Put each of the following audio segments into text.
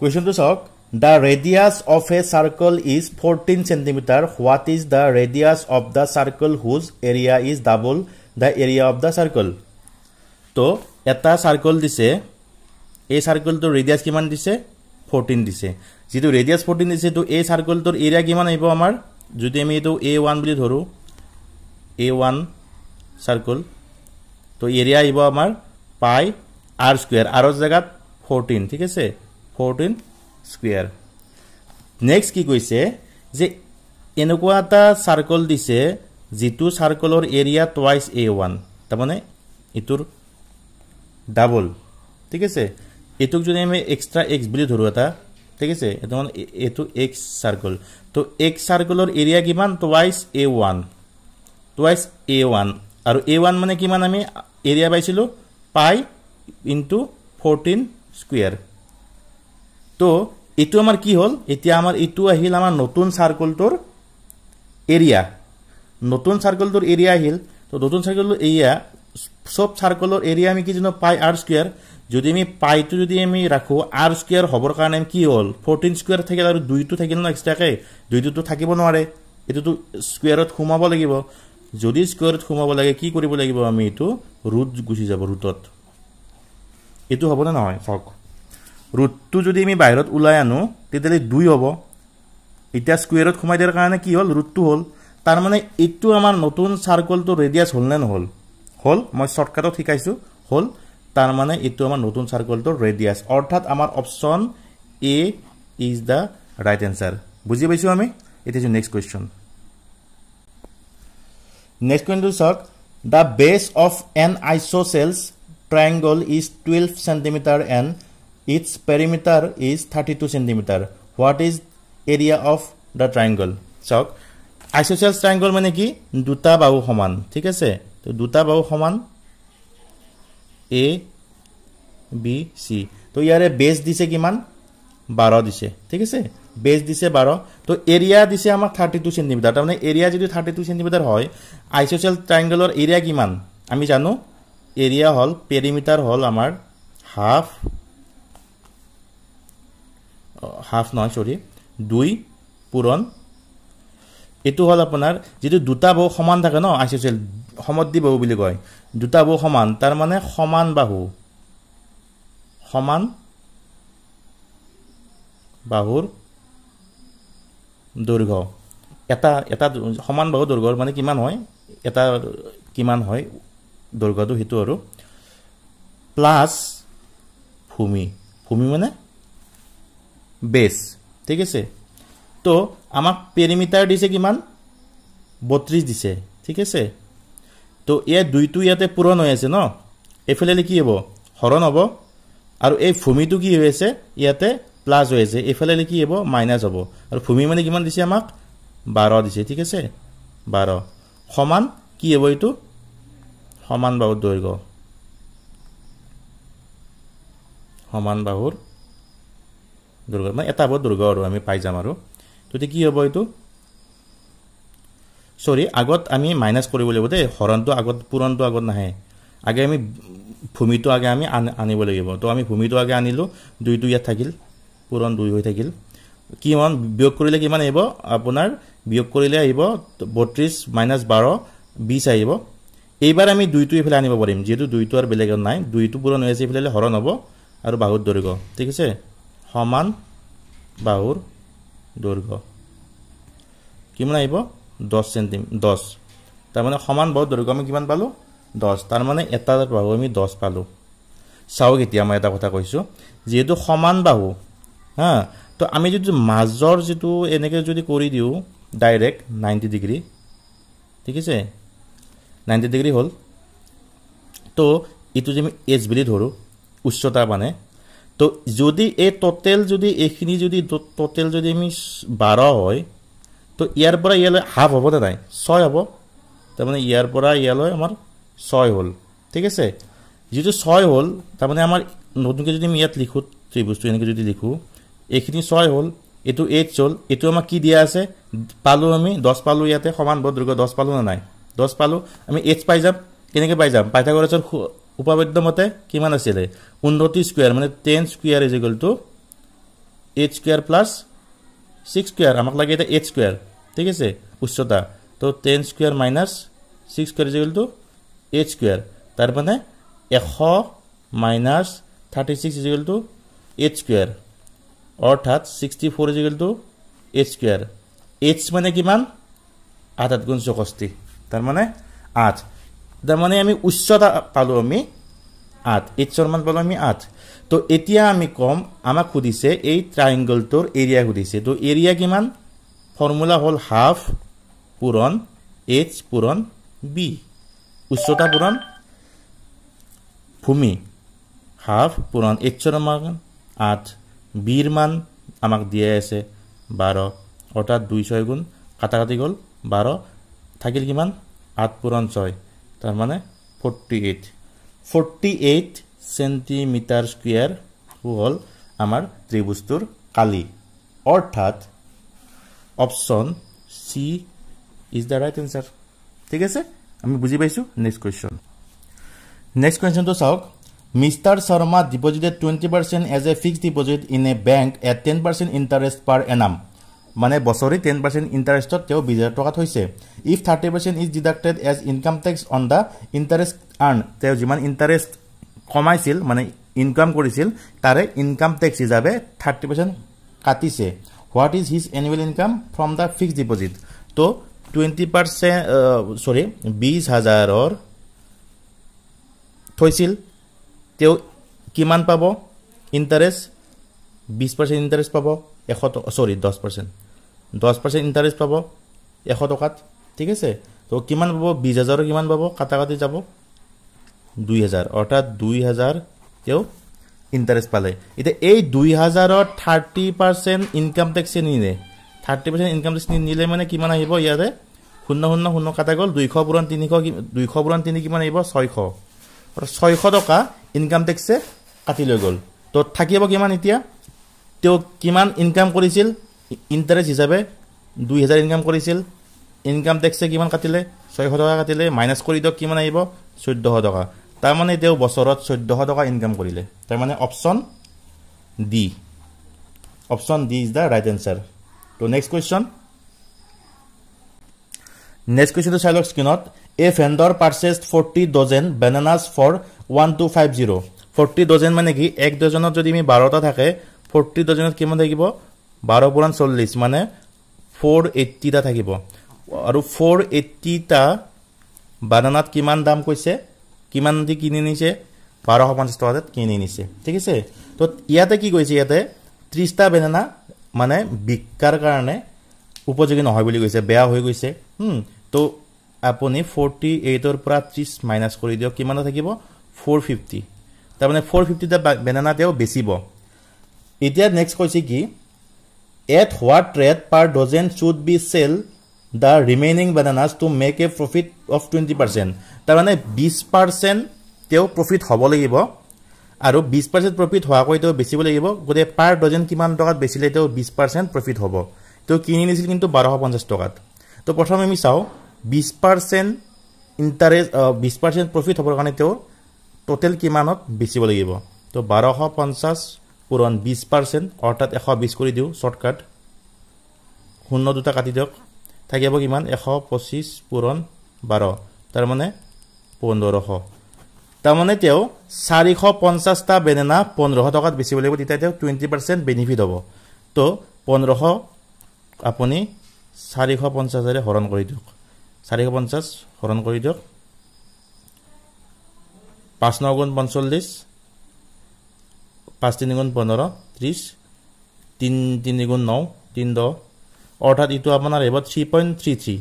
কুৱেশ্যনটো চাওক the radius of a circle is fourteen centimetre what is the radius of the circle whose area is double the area of the circle তো এটা circle দিছে এই চাৰ্কলটোৰ radius কিমান দিছে fourteen দিছে যিটো ৰেডিয়াছ ফৰ্টিন দিছে সেইটো এই চাৰ্কলটোৰ এৰিয়া কিমান আহিব আমাৰ যদি আমি এইটো এ ওৱান বুলি ধৰোঁ এ ওৱান চাৰ্কল তো এৰিয়া আহিব আমাৰ পাই আৰ স্কুৱেৰ আৰু জেগাত ফৰ্টিন ঠিক আছে ফৰ্টিন স্কুৱেৰ নেক্সট কি কৈছে যে এনেকুৱা এটা চাৰ্কল দিছে যিটো চাৰ্কলৰ এৰিয়া টুৱাইছ এ ওৱান তাৰমানে এইটোৰ ডাবল ঠিক আছে এইটোক যদি আমি এক্সট্ৰা এক্স বুলি ধৰোঁ এটা ঠিক আছে এইটো মানে এইটো এক্স চাৰ্কল তো এক্স চাৰ্কলৰ এৰিয়া কিমান twice A one twice A one আৰু এ ওৱান মানে কিমান আমি এৰিয়া পাইছিলোঁ পাই ইনটু ফৰ্টিন স্কুৱেৰ তো এইটো আমাৰ কি হ'ল এতিয়া আমাৰ এইটো আহিল আমাৰ নতুন চাৰ্কলটোৰ এৰিয়া নতুন চাৰ্কলটোৰ এৰিয়া আহিল তো নতুন চাৰ্কলটোৰ এৰিয়া চব চাৰ্কলৰ এৰিয়া আমি কি জানো পাই আৰ স্কুৱেৰ যদি আমি পাইটো যদি আমি ৰাখোঁ আৰ স্কুৱেৰ হ'বৰ কাৰণে কি হ'ল ফৰ্টিন স্কুৱেৰ থাকিল আৰু দুইটো থাকিল ন এক্সট্ৰাকে দুইটোতো থাকিব নোৱাৰে এইটোতো স্কুৱেৰত সোমাব লাগিব যদি স্কুৱেৰত সোমাব লাগে কি কৰিব লাগিব আমি এইটো ৰুট গুচি যাব ৰুটত এইটো হ'বনে নহয় চাওক ৰুটটো যদি আমি বাহিৰত ওলাই আনো তেতিয়াহ'লে দুই হ'ব এতিয়া স্কুৱেৰত সোমাই দিয়াৰ কাৰণে কি হ'ল ৰুটটো হ'ল তাৰমানে এইটো আমাৰ নতুন চাৰ্কলটো ৰেডিয়াছ হ'ল নে নহ'ল হ'ল মই শ্বৰ্টকাটত শিকাইছোঁ হ'ল তাৰমানে এইটো আমাৰ নতুন চাৰ্কলটো ৰেডিয়াছ অৰ্থাৎ আমাৰ option A is the right answer বুজি পাইছোঁ আমি এতিয়াছোঁ নেক্সট কুৱেশ্যন নেক্সট কুৱেশ্যনটো চাওক the base of an isosceles triangle is twelve centimetre and its perimeter is 32 cm what is area of the triangle chok isosceles triangle mane ki duta bahu saman thik ase to duta bahu saman a b c to yare base dise kiman 12 dise thik ase base দিছে বারো তো area দিছে আমার thirty two centimetre তার মানে area যদি thirty two centimetre হয় আইসোসিয়াল ট্রাইঙ্গলর area কিমান আমি জানো এরিয়া হল পেরিমিটার হল আমার হাফ হাফ নহয় চৰি দুই পূৰণ এইটো হ'ল আপোনাৰ যিটো দুটা বাহু সমান থাকে ন আই চি চিল সমদ্ৰী বাহু বুলি কয় দুটা বাহু সমান তাৰমানে সমান বাহু সমান বাহুৰ দৈৰ্ঘ্য এটা এটা সমান বাহু দৈৰ্ঘ্যৰ মানে কিমান হয় এটা কিমান হয় দৈৰ্ঘ্যটো সেইটো আৰু প্লাছ ভূমি ভূমি মানে বেছ ঠিক আছে তো আমাক পেৰিমিটাৰ দিছে কিমান বত্ৰিছ দিছে ঠিক আছে তো ইয়াত দুইটো ইয়াতে পূৰণ হৈ আছে ন এইফালে কি হ'ব হৰণ হ'ব আৰু এই ভূমিটো কি হৈ আছে ইয়াতে প্লাছ হৈ আছে এইফালে কি হ'ব মাইনাছ হ'ব আৰু ভূমি মানে কিমান দিছে আমাক বাৰ দিছে ঠিক আছে বাৰ সমান কি হ'ব এইটো সমান বাহুৰ দৈৰ্ঘ্য সমান বাহুৰ দুৰ্গ মানে এটা হবো দুৰ্গ আৰু আমি পাই যাম যাব গতি কি হব এইটো চৰি আগত আমি মাইনাছ কৰিব লাগিব দেই হৰণটো আগত পূৰণটো আগত নাহে আগে আমি ভূমিটো আগে আমি আনিব লাগিব তো আমি ভূমিটো আগে আনিলোঁ দুইটো ইয়াত থাকিল পূৰণ দুই হৈ থাকিল কি বিয়োগ কৰিলে কিমান আহিব আপোনাৰ বিয়োগ কৰিলে আহিব বত্ৰিছ মাইনাছ বাৰ বিছ আহিব এইবাৰ আমি দুইটো এইফালে আনিব পাৰিম যিহেতু দুইটো আৰু বেলেগ নাই দুইটো পূৰণ হৈ আছে এইফালে হৰণ হব আৰু বাহুত দৈৰ্ঘ্য ঠিক আছে সমান বাহুৰ দৈৰ্ঘ কিমান আহিব দহ সেন্টিম দহ তাৰমানে সমান বাহুৰ দৈৰ্ঘ আমি কিমান পালোঁ দহ তাৰমানে এটা বাহু আমি দহ পালোঁ চাওক এতিয়া মই এটা কথা কৈছোঁ যিহেতু সমান বাহু হা তো আমি যদি মাজৰ যিটো এনেকৈ যদি কৰি দিওঁ ডাইৰেক্ট নাইণ্টি ডিগ্ৰী ঠিক আছে নাইণ্টি ডিগ্ৰী হ'ল তো এইটো যদি আমি এজ বুলি ধৰোঁ উচ্চতা মানে তো যদি এই টোটেল যদি এইখিনি যদি টোটেল যদি আমি বাৰ হয় তো ইয়াৰ পৰা ইয়ালৈ হাফ হ'ব নে নাই ছয় হ'ব তাৰমানে ইয়াৰ পৰা ইয়ালৈ আমাৰ ছয় হ'ল ঠিক আছে যিটো ছয় হ'ল তাৰমানে আমাৰ নতুনকৈ যদি আমি ইয়াত লিখোঁ ত্ৰিভুজটো এনেকৈ যদি লিখোঁ এইখিনি ছয় হ'ল এইটো এইট হ'ল এইটো আমাক কি দিয়া আছে পালোঁ আমি দহ পালোঁ ইয়াতে সমান বদ্ৰগ দহ পালোঁ নে নাই দহ পালোঁ আমি এইট পাই যাম কেনেকৈ পাই যাম পাইথাগৰাছৰ উপাবদ্য মতে কিমান আছিলে উন্নতি স্কুৱেৰ মানে ten square is equal to eight square plus six square আমাক লাগে এতিয়া এইট স্কুৱেৰ ঠিক আছে উচ্চতা তো ten square minus six square is equal to eight square তাৰমানে এশ minus thirty six is equal to eight square অৰ্থাৎ sixty four is equal to eight square এইটছ মানে কিমান আঠ আঠ গুণ চৌষষ্ঠি তাৰমানে আঠ তাৰমানে আমি উচ্চতা পালোঁ আমি আঠ এইটছৰ মান পালোঁ আমি আঠ তো এতিয়া আমি ক'ম আমাক সুধিছে এই ট্ৰাইংগলটোৰ এৰিয়া সুধিছে তো এৰিয়া কিমান ফৰ্মুলা হ'ল হাফ পূৰণ এইচ পূৰণ বি উচ্চতা পূৰণ ভূমি হাফ পূৰণ এইচৰ মান আঠ বিৰ মান আমাক দিয়াই আছে বাৰ অৰ্থাৎ দুই ছয় গুণ কাটা কাটি গ'ল বাৰ থাকিল কিমান আঠ পূৰণ ছয় তার মানে 48 সেন্টিমিটার স্কয়ার হল আমার ত্রিভুজটির কালি অর্থাৎ option C is the right answer ঠিক আছে আমি বুঝি পাইছো নেক্সট কোশ্চেন নেক্সট কোশ্চেনটো চাওক mister Sharma deposited twenty percent as a fixed deposit in a bank at ten percent interest per annum মানে বছৰি টেন পাৰ্চেণ্ট ইণ্টাৰেষ্টত তেওঁ বিছ হাজাৰ টকা থৈছে if thirty percent is deducted as income tax on the interest earn তেওঁ যিমান ইণ্টাৰেষ্ট কমাইছিল মানে ইনকাম কৰিছিল তাৰে ইনকাম টেক্স হিচাপে থাৰ্টি পাৰ্চেণ্ট কাটিছে what is his annual income from the fix deposit তো টুৱেণ্টি পাৰ্চেণ্ট চৰি বিছ হাজাৰৰ থৈছিল তেওঁ কিমান পাব ইণ্টাৰেষ্ট বিছ পাৰ্চেণ্ট ইণ্টাৰেষ্ট পাব এশ টকা চৰি দহ পাৰ্চেণ্ট দহ পাৰ্চেণ্ট ইণ্টাৰেষ্ট পাব এশ টকাত ঠিক আছে ত' কিমান পাব বিছ হাজাৰৰ কিমান পাব কাটা কাটি যাব দুই হাজাৰ অৰ্থাৎ দুই হাজাৰ তেওঁ ইণ্টাৰেষ্ট পালে এতিয়া এই দুই হাজাৰৰ থাৰ্টি পাৰ্চেণ্ট ইনকাম টেক্সে নিনিলে থাৰ্টি পাৰ্চেণ্ট ইনকাম টেক্স নিনিলে মানে কিমান আহিব ইয়াতে শূন্য শূন্য শূন্য কাটা গ'ল দুইশ পূৰণ তিনিশ দুইশ পূৰণ তিনি কিমান আহিব ছয়শ ছয়শ টকা ইনকাম টেক্সে কাটি লৈ গ'ল তো থাকিব কিমান এতিয়া তেওঁ কিমান ইনকাম কৰিছিল ইণ্টাৰেষ্ট হিচাপে দুই হেজাৰ ইনকাম কৰিছিল ইনকাম টেক্সে কিমান কাটিলে ছয়শ টকা কাটিলে মাইনাছ কৰি দিয়ক কিমান আহিব চৈধ্যশ টকা তাৰমানে তেওঁ বছৰত চৈধ্যশ টকা ইনকাম কৰিলে তাৰমানে option D option D is the right answer ত' নেক্সট কুৱেশ্যন নেক্সট কুৱেশ্যনটো চাই লওক স্ক্ৰীণত a vendor purchases forty dozen bananas for one two five zero' forty dozen মানে কি এক ডজনত যদি আমি বাৰটা থাকে ফৰ্টি ডজেনত কিমান থাকিব বাৰ পূৰণ চল্লিছ মানে ফ'ৰ এইটিটা থাকিব আৰু ফ'ৰ এইটিটা বানানাত কিমান দাম কৈছে কিমান দি কিনি নিছে বাৰশ পঞ্চাছ টকা টকাত কিনি নিছে ঠিক আছে তো ইয়াতে কি কৈছে ইয়াতে ত্ৰিছটা বেনানা মানে বিকাৰ কাৰণে উপযোগী নহয় বুলি কৈছে বেয়া হৈ গৈছে তো আপুনি ফৰ্টি এইটৰ পৰা ত্ৰিছ মাইনাছ কৰি দিয়ক কিমান থাকিব ফ'ৰ ফিফটি তাৰমানে ফ'ৰ ফিফটিটা বেনানা তেওঁ বেচিব এতিয়া নেক্সট কৈছে কি at what rate per dozen should be sell the remaining bananas to make a profit of twenty percent তাৰমানে বিছ পাৰ্চেণ্ট তেওঁ প্ৰফিট হ'ব লাগিব আৰু বিছ পাৰ্চেণ্ট প্ৰফিট হোৱাকৈ তেওঁ বেচিব লাগিব গতিকে পাৰ ডজেন কিমান টকাত বেচিলে তেওঁ বিছ পাৰ্চেণ্ট প্ৰফিট হ'ব তেওঁ কিনি নিছিল কিন্তু বাৰশ পঞ্চাছ টকাত তো প্ৰথমে আমি চাওঁ বিছ পাৰ্চেণ্ট ইণ্টাৰেষ্ট বিছ পাৰ্চেণ্ট প্ৰফিট হ'বৰ কাৰণে তেওঁ টোটেল কিমানত বেচিব লাগিব তো বাৰশ পঞ্চাছ পূৰণ বিছ পাৰ্চেণ্ট অৰ্থাৎ এশ বিছ কৰি দিওঁ শ্বৰ্টকাট শূন্য দুটা কাটি দিয়ক থাকিব কিমান এশ পঁচিছ পূৰণ বাৰ তাৰমানে পোন্ধৰশ তাৰমানে তেওঁ চাৰিশ পঞ্চাছটা বেনেনা পোন্ধৰশ টকাত বেচিব লাগিব তেতিয়া তেওঁ টুৱেণ্টি পাৰ্চেণ্ট বেনিফিট হ'ব তো পোন্ধৰশ আপুনি চাৰিশ পঞ্চাছেৰে হৰণ কৰি দিয়ক চাৰিশ পঞ্চাছ হৰণ কৰি দিয়ক পাঁচ নগুণ পঞ্চল্লিছ পাঁচ তিনিগুণ পোন্ধৰ ত্ৰিছ তিনি তিনিগুণ ন তিনি দহ অৰ্থাৎ এইটো আপোনাৰ আহিব থ্ৰী পইণ্ট থ্ৰী থ্ৰী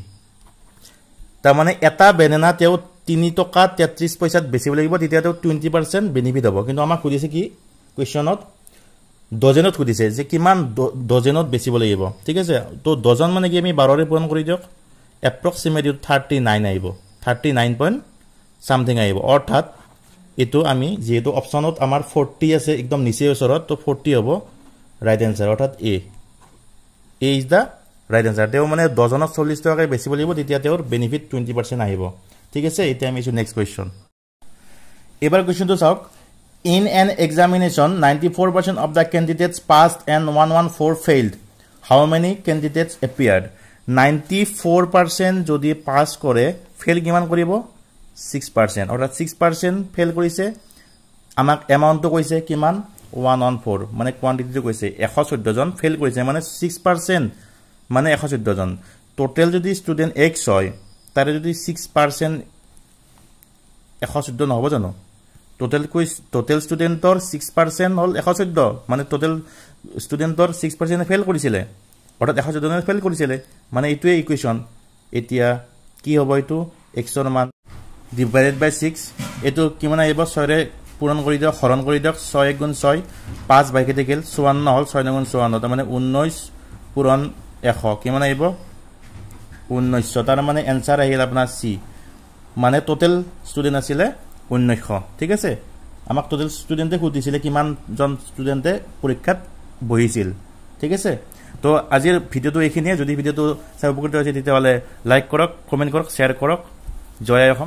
তাৰমানে এটা বেনেনা তেওঁ তিনি টকা তেত্ৰিছ পইচাত বেচিব লাগিব তেতিয়া তেওঁ টুৱেণ্টি পাৰ্চেণ্ট বেনিফিট হ'ব কিন্তু আমাক সুধিছে কি কুৱেশ্যনত ডজেনত সুধিছে যে কিমান ডজেনত বেচিব লাগিব ঠিক আছে ত' ডজন মানে কি আমি বাৰৰে পূৰণ কৰি দিয়ক এপ্ৰক্সিমেটলি থাৰ্টি নাইন আহিব থাৰ্টি নাইন পইণ্ট ছামথিং আহিব অৰ্থাৎ এইটো আমি যিহেতু অপশ্যনত আমাৰ ফৰ্টি আছে একদম নিচেই ওচৰত তো ফৰ্টি হ'ব ৰাইট এনচাৰ অৰ্থাৎ A A is the right answer তেওঁ মানে ডজনত চল্লিছ টকাকৈ বেচিব লাগিব তেতিয়া তেওঁৰ বেনিফিট টুৱেণ্টি পাৰ্চেণ্ট আহিব ঠিক আছে এতিয়া আমি ইছোঁ নেক্সট কুৱেশ্যন এইবাৰ কুৱেশ্যনটো চাওক in an examination ninety four percent of the candidates passed and one one four failed how many candidates appeared ninety four percent যদি পাছ কৰে ফেইল কিমান কৰিব ছিক্স পাৰ্চেণ্ট অৰ্থাৎ ছিক্স পাৰ্চেণ্ট ফেইল কৰিছে আমাক এমাউণ্টটো কৈছে কিমান ওৱান ওৱান ফ'ৰ মানে কোৱান্টিটিটো কৈছে এশ চৈধ্যজন ফেইল কৰিছে মানে ছিক্স পাৰ্চেণ্ট মানে এশ চৈধ্যজন ট'টেল যদি ষ্টুডেণ্ট এক্স হয় তাৰে যদি ছিক্স পাৰ্চেণ্ট এশ চৈধ্য নহ'ব জানো ট'টেলকৈ ট'টেল ষ্টুডেণ্টৰ ছিক্স পাৰ্চেণ্ট হ'ল এশ চৈধ্য মানে ট'টেল ষ্টুডেণ্টৰ ছিক্স পাৰ্চেণ্টে ফেইল কৰিছিলে অৰ্থাৎ এশ চৈধ্যজনে ফেইল কৰিছিলে মানে এইটোৱে ইকুৱেশ্যন এতিয়া কি হ'ব এইটো এক্সৰ ডিভাইডেড বাই ছিক্স এইটো কিমান আহিব ছয়ৰে পূৰণ কৰি দিয়ক হৰণ কৰি দিয়ক ছয় এক গুণ ছয় পাঁচ বাইকে থাকিল চৌৱন্ন হ'ল ছয় ন গুণ চৌৱন্ন তাৰমানে ঊনৈছ পূৰণ এশ কিমান আহিব ঊনৈছশ তাৰমানে এনচাৰ আহিল আপোনাৰ চি মানে টোটেল ষ্টুডেণ্ট আছিলে ঊনৈছশ ঠিক আছে আমাক টোটেল ষ্টুডেণ্টে সুধিছিলে কিমানজন ষ্টুডেণ্টে পৰীক্ষাত বহিছিল ঠিক আছে তো আজিৰ ভিডিঅ'টো এইখিনিয়ে যদি ভিডিঅ'টো চাই উপকৃত হৈছে তেতিয়াহ'লে লাইক কৰক কমেণ্ট কৰক শ্বেয়াৰ কৰক জয় অসম